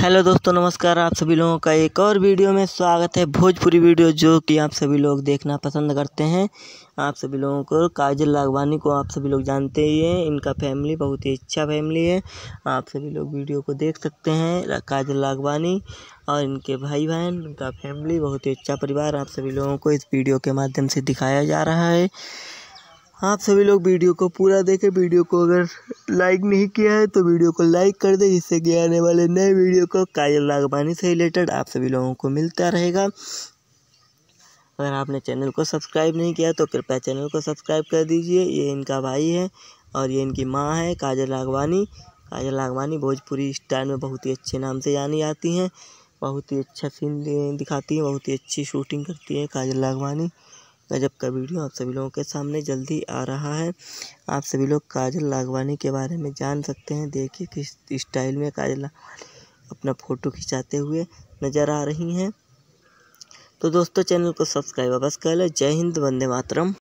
hello दोस्तों नमस्कार आप सभी लोगों का एक और वीडियो में स्वागत है भोजपुरी वीडियो जो कि आप सभी लोग देखना पसंद करते हैं आप सभी लोगों को काजल लागवानी को आप सभी लोग जानते ही हैं इनका फैमिली बहुत ही अच्छा फैमिली है आप सभी लोग वीडियो को देख सकते हैं काजल लागवानी और इनके भाई बहन इनका फैमिली बहुत ही अच्छा परिवार आप सभी लोगों को इस वीडियो के माध्यम से दिखाया जा रहा है आप सभी लोग वीडियो को पूरा देखें वीडियो को अगर लाइक नहीं किया है तो वीडियो को लाइक कर दें जिससे कि आने वाले नए वीडियो को काजल लागवानी से रिलेटेड आप सभी लोगों को मिलता रहेगा अगर आपने चैनल को सब्सक्राइब नहीं किया तो कृपया चैनल को सब्सक्राइब कर दीजिए ये इनका भाई है और ये इनकी माँ है काजल लागवानी काजल लागवानी भोजपुरी स्टाइल में बहुत ही अच्छे नाम से जानी जाती हैं बहुत ही अच्छा सीन दिखाती हैं बहुत ही अच्छी शूटिंग करती हैं काजल लागवानी गजब का वीडियो आप सभी लोगों के सामने जल्दी आ रहा है आप सभी लोग काजल लागवानी के बारे में जान सकते हैं देखिए किस स्टाइल में काजल अपना फ़ोटो खिंचाते हुए नज़र आ रही हैं तो दोस्तों चैनल को सब्सक्राइब अवश्य कर लें जय हिंद वंदे मातरम